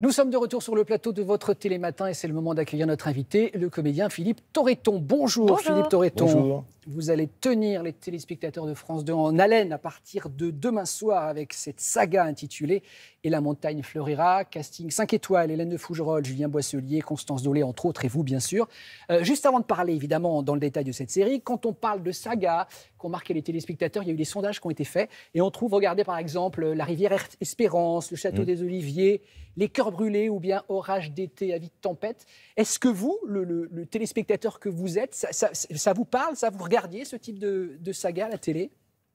Nous sommes de retour sur le plateau de votre télématin et c'est le moment d'accueillir notre invité, le comédien Philippe Torreton. Bonjour, Philippe Torreton. Bonjour. Vous allez tenir les téléspectateurs de France 2 en haleine à partir de demain soir avec cette saga intitulée Et la montagne fleurira. Casting 5 étoiles, Hélène de Fougerolles, Julien Boisselier, Constance Dolé, entre autres, et vous, bien sûr. Euh, juste avant de parler, évidemment, dans le détail de cette série, quand on parle de saga, qu'ont marqué les téléspectateurs, il y a eu des sondages qui ont été faits. Et on trouve, regardez par exemple, la rivière Espérance, le château mm. des Oliviers, les cœurs brûlés ou bien orage d'été, avis de tempête. Est-ce que vous, le, téléspectateur que vous êtes, ça, ça vous parle, ça vous regarde ce type de, saga à la télé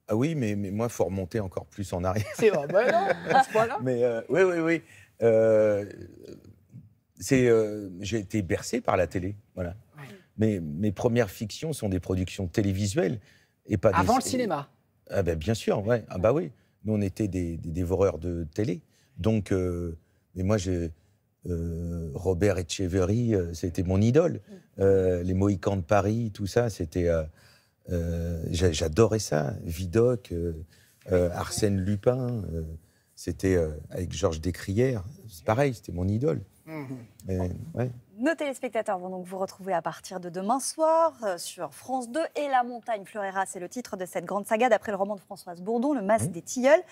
ah oui, mais, mais moi, il faut remonter encore plus en arrière. C'est vrai, ben non, à ce là Mais euh, oui, oui, oui. Euh, c'est, euh, j'ai été bercé par la télé, voilà. Mais, mes, premières fictions sont des productions télévisuelles et pas Avant le cinéma ah ben, Bien sûr, ouais. Ah bah oui. Nous, on était des, dévoreurs de télé. Donc, mais moi, j'ai... Robert Echeverry, c'était mon idole. Mm. les Mohicans de Paris, tout ça, c'était euh, j'adorais ça. Vidocq, euh, euh, Arsène Lupin, c'était avec Georges Descrières. C'est pareil, c'était mon idole. Mm-hmm. Nos téléspectateurs vont donc vous retrouver à partir de demain soir sur France 2 et La montagne fleurera, c'est le titre de cette grande saga d'après le roman de Françoise Bourdon, Le masque mm. des tilleuls.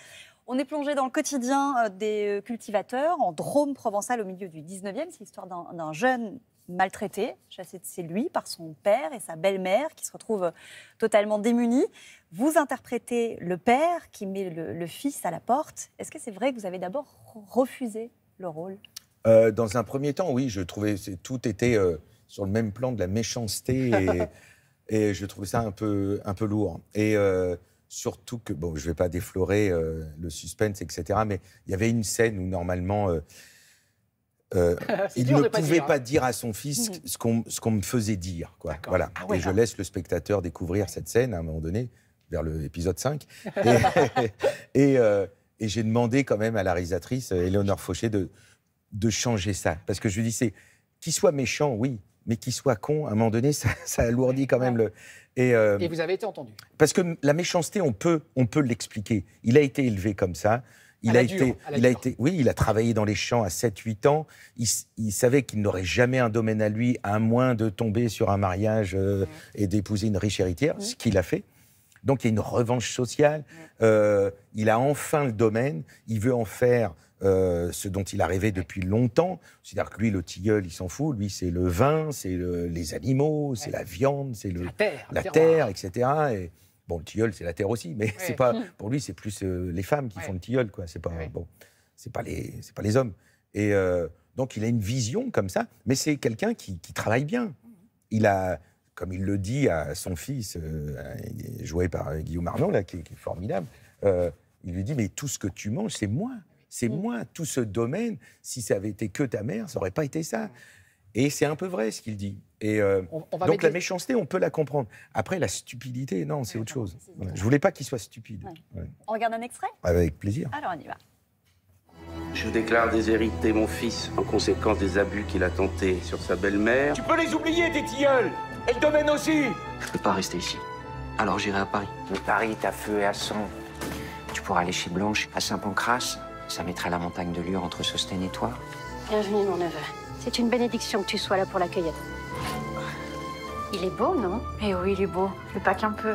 On est plongé dans le quotidien des cultivateurs en Drôme provençal au milieu du 19e. C'est l'histoire d'un jeune maltraité. C'est lui par son père et sa belle-mère qui se retrouvent euh, totalement démunis. Vous interprétez le père qui met le, fils à la porte. Est-ce que c'est vrai que vous avez d'abord refusé le rôle euh, Dans un premier temps, oui. Je trouvais que tout était euh, sur le même plan de la méchanceté et, je trouvais ça un peu, lourd. Et surtout que, bon, je ne vais pas déflorer le suspense, etc. Mais il y avait une scène où normalement euh, il ne pouvait pas hein. dire à son fils mm-hmm. ce qu'on me faisait dire. Voilà. Ah et je laisse le spectateur découvrir cette scène à un moment donné, vers l'épisode 5. Euh, et, j'ai demandé quand même à la réalisatrice, euh, Éléonore Fauché, de, changer ça. Parce que je lui dis, c'est qu'il soit méchant, oui, mais qu'il soit con, à un moment donné, ça, alourdit quand même le. Et, vous avez été entendu. Parce que la méchanceté, on peut, on peut l'expliquer. Il a été élevé comme ça il a été, il a été, oui, il a travaillé dans les champs à 7-8 ans. Il, savait qu'il n'aurait jamais un domaine à lui, à moins de tomber sur un mariage euh, et d'épouser une riche héritière, ce qu'il a fait. Donc il y a une revanche sociale. Euh, il a enfin le domaine. Il veut en faire euh, ce dont il a rêvé depuis longtemps. C'est-à-dire que lui, le tilleul, il s'en fout. Lui, c'est le vin, c'est les animaux, c'est la viande, c'est la terre, la terre, etc. Bon, le tilleul, c'est la terre aussi, mais c'est pas pour lui, c'est plus euh, les femmes qui font le tilleul, quoi. C'est pas bon, c'est pas les, c'est pas les hommes. Et euh, donc il a une vision comme ça, mais c'est quelqu'un qui, travaille bien. Il a, comme il le dit à son fils, euh, joué par Guillaume Arnaud là, qui, est formidable. il lui dit mais tout ce que tu manges, c'est moi. C'est mm. moi, tout ce domaine, si ça avait été que ta mère, ça n'aurait pas été ça. Et c'est un peu vrai ce qu'il dit. Et euh, donc la méchanceté, on peut la comprendre. Après, la stupidité, non, c'est autre chose. Je voulais pas qu'il soit stupide. On regarde un extrait Avec plaisir. Alors on y va. Je déclare déshériter mon fils en conséquence des abus qu'il a tentés sur sa belle-mère. Tu peux les oublier, tes tilleuls Et le domaine aussi Je peux pas rester ici. Alors j'irai à Paris. Mais Paris, t'as feu et à sang. Tu pourras aller chez Blanche, à Saint-Pancras. Ça mettra la montagne de Lure entre Sosten et toi. Bienvenue, mon neveu. C'est une bénédiction que tu sois là pour la Il est beau, non Eh oui, il est beau, mais pas qu'un peu.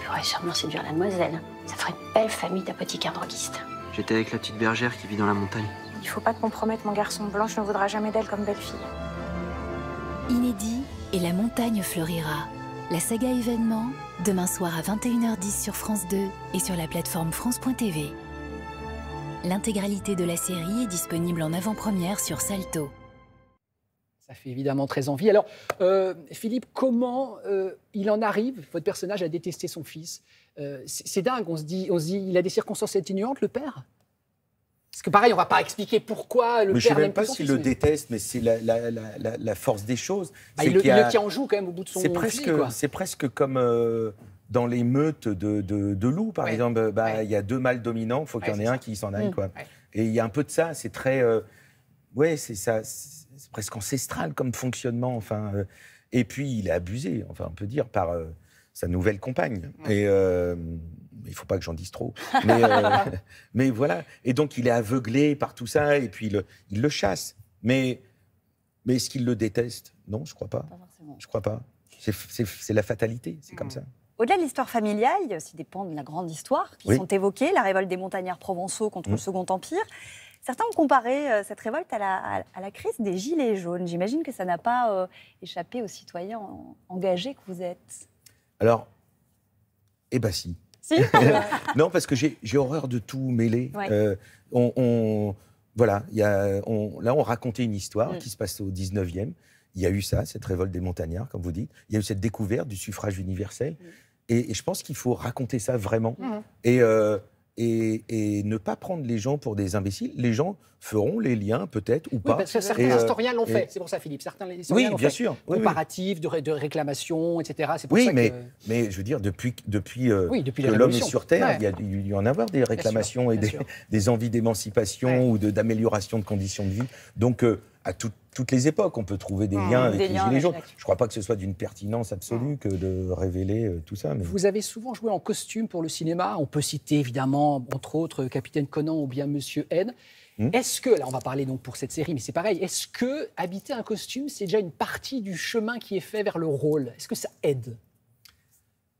Il pourrais sûrement séduire la demoiselle. Ça ferait une belle famille d'apothicaires droguistes. J'étais avec la petite bergère qui vit dans la montagne. Il faut pas te compromettre, mon garçon. Blanche ne voudra jamais d'elle comme belle-fille. Inédit et la montagne fleurira. La saga événement, demain soir à 21h10 sur France 2 et sur la plateforme France.tv. L'intégralité de la série est disponible en avant-première sur Salto. Ça fait évidemment très envie. Alors, euh, Philippe, comment euh, il en arrive, votre personnage, à détester son fils euh, C'est dingue, on se, dit, on il a des circonstances atténuantes, le père parce que pareil, on ne va pas expliquer pourquoi le père Je ne sais même pas s'il le déteste, mais c'est la, force des choses. Bah, il, le, tient en joue quand même au bout de son C'est presque, c'est presque comme dans les meutes de, de, loups, par exemple. Bah, il y a deux mâles dominants, faut il faut qu'il y en ait un qui s'en aille. Mmh. Quoi. Et il y a un peu de ça, c'est très... Oui, c'est ça. C'est presque ancestral comme fonctionnement. Enfin, euh, et puis, il est abusé, enfin, on peut dire, par euh, sa nouvelle compagne. Et euh, il ne faut pas que j'en dise trop. Mais, voilà. Et donc, il est aveuglé par tout ça. Et puis, il, le chasse. Mais, est-ce qu'il le déteste Non, je ne crois pas. Je crois pas. C'est la fatalité. C'est comme mm. ça. Au-delà de l'histoire familiale, il y a aussi des pans de la grande histoire qui sont évoqués, la révolte des montagnards provençaux contre le mm. Second Empire. Certains ont comparé euh, cette révolte à la, à, la, crise des Gilets jaunes. J'imagine que ça n'a pas euh, échappé aux citoyens engagés que vous êtes. Alors, eh bien si. si non, parce que j'ai horreur de tout mêler. Euh, on, voilà, là, on racontait une histoire mm. qui se passe au 19e. Il y a eu ça, cette révolte des montagnards, comme vous dites. Il y a eu cette découverte du suffrage universel. Mm. Et, je pense qu'il faut raconter ça vraiment. Mm. Et et, ne pas prendre les gens pour des imbéciles. Les gens feront les liens, peut-être, ou oui, pas. Parce que certains euh, historiens l'ont fait, c'est pour ça, Philippe. Certains historiens oui, bien fait. sûr. Oui, Comparatifs, de, de, réclamations, etc. Pour oui, ça mais, mais je veux dire, depuis, euh, que l'homme est sur Terre, il y, a, y en a avoir des réclamations et des, envies d'émancipation ou d'amélioration de, conditions de vie. Donc, euh, à toutes les époques. On peut trouver des mmh, liens avec les gens. Je ne crois pas que ce soit d'une pertinence absolue mmh. que de révéler euh, tout ça. Vous avez souvent joué en costume pour le cinéma. On peut citer évidemment, entre autres, euh, Capitaine Conan ou bien Monsieur N. Mmh. Est-ce que, là on va parler donc pour cette série, mais c'est pareil, est-ce que habiter un costume, c'est déjà une partie du chemin qui est fait vers le rôle Est-ce que ça aide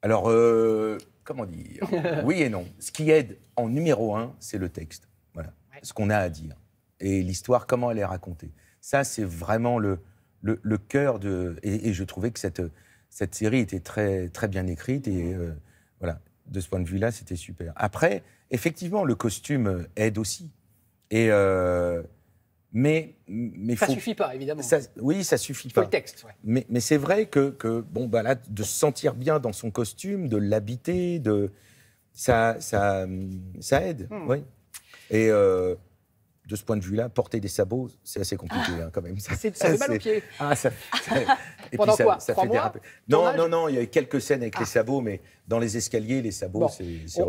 Alors, euh, comment dire Oui et non. Ce qui aide en numéro un, c'est le texte. Voilà, ce qu'on a à dire et l'histoire, comment elle est racontée. Ça, c'est vraiment le, le, cœur de. Et, je trouvais que cette, cette série était très, très bien écrite. Et euh, voilà, de ce point de vue-là, c'était super. Après, effectivement, le costume aide aussi. Et. Euh, mais, mais ça ne suffit pas évidemment. oui, ça suffit pas. le texte. Mais, c'est vrai que, bon bah là, de se sentir bien dans son costume, de l'habiter, de ça, ça, ça aide. Hmm. Oui. Et euh, de ce point de vue-là, porter des sabots, c'est assez compliqué ah, hein, quand même. Ça, c'est fait mal aux pieds. Ah, et Pendant puis quoi, ça, fait déraper. Non, non, non, il y a eu quelques scènes avec les ah. sabots, mais dans les escaliers, les sabots, c'est